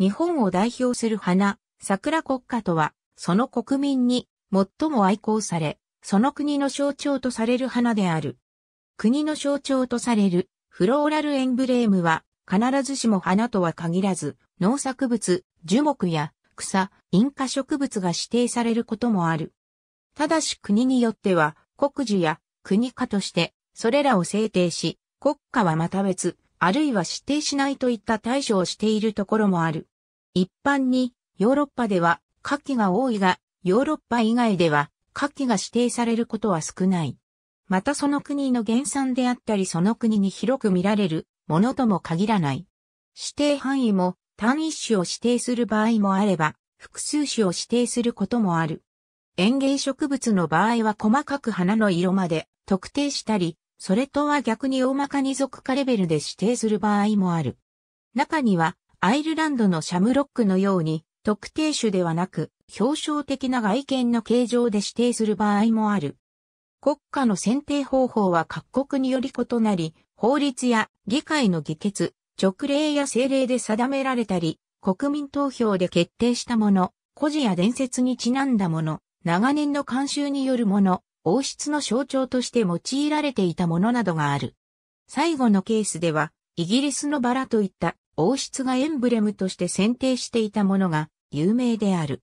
日本を代表する花、桜国家とは、その国民に最も愛好され、その国の象徴とされる花である。国の象徴とされるフローラルエンブレームは、必ずしも花とは限らず、農作物、樹木や草、因果植物が指定されることもある。ただし国によっては、国樹や国家として、それらを制定し、国家はまた別、あるいは指定しないといった対処をしているところもある。一般にヨーロッパでは夏季が多いが、ヨーロッパ以外では夏季が指定されることは少ない。またその国の原産であったりその国に広く見られるものとも限らない。指定範囲も単一種を指定する場合もあれば、複数種を指定することもある。園芸植物の場合は細かく花の色まで特定したり、それとは逆に大まかに属化レベルで指定する場合もある。中にはアイルランドのシャムロックのように、特定種ではなく、表彰的な外見の形状で指定する場合もある。国家の選定方法は各国により異なり、法律や議会の議決、直令や政令で定められたり、国民投票で決定したもの、故事や伝説にちなんだもの、長年の慣習によるもの、王室の象徴として用いられていたものなどがある。最後のケースでは、イギリスのバラといった王室がエンブレムとして選定していたものが有名である。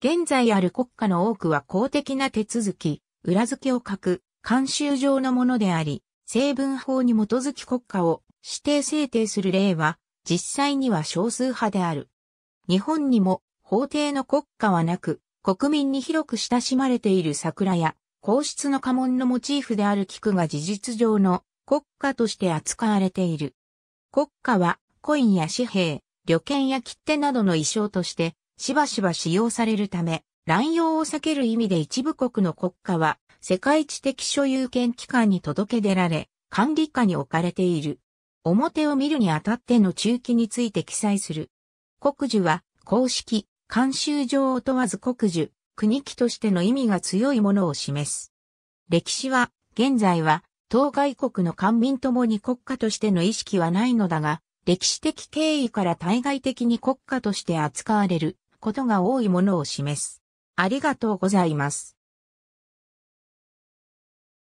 現在ある国家の多くは公的な手続き、裏付けを書く、慣習上のものであり、成文法に基づき国家を指定制定する例は、実際には少数派である。日本にも法廷の国家はなく、国民に広く親しまれている桜や、皇室の家紋のモチーフである菊が事実上の国家として扱われている。国家はコインや紙幣、旅券や切手などの衣装としてしばしば使用されるため、乱用を避ける意味で一部国の国家は世界知的所有権機関に届け出られ、管理下に置かれている。表を見るにあたっての中期について記載する。国樹は公式、慣習上を問わず国樹、国旗としての意味が強いものを示す。歴史は、現在は、当該国の官民ともに国家としての意識はないのだが、歴史的経緯から対外的に国家として扱われることが多いものを示す。ありがとうございます。